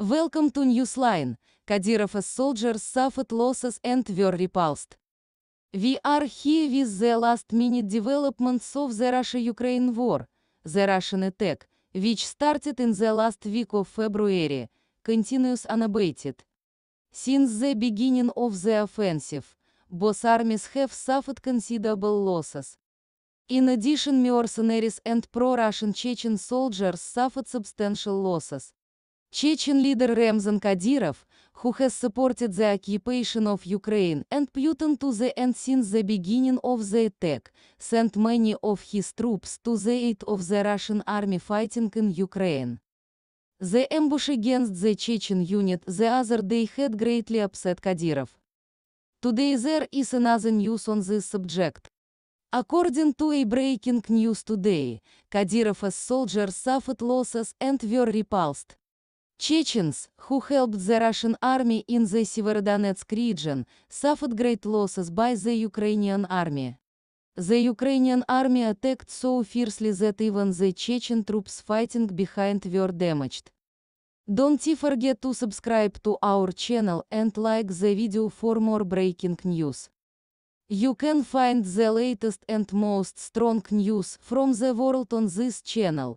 Welcome to Newsline, Kadyrov as soldiers suffered losses and were repulsed. We are here with the last-minute developments of the Russia-Ukraine war, the Russian attack, which started in the last week of February, continues unabated. Since the beginning of the offensive, both armies have suffered considerable losses. In addition mercenaries and pro-Russian Chechen soldiers suffered substantial losses. Chechen leader Ramzan Kadyrov, who has supported the occupation of Ukraine and Putin to the end since the beginning of the attack, sent many of his troops to the aid of the Russian army fighting in Ukraine. The ambush against the Chechen unit the other day had greatly upset Kadyrov. Today there is another news on this subject. According to a breaking news today, Kadyrov's soldiers suffered losses and were repulsed. Chechens, who helped the Russian army in the Severodonetsk region, suffered great losses by the Ukrainian army. The Ukrainian army attacked so fiercely that even the Chechen troops fighting behind were damaged. Don't forget to subscribe to our channel and like the video for more breaking news. You can find the latest and most strong news from the world on this channel.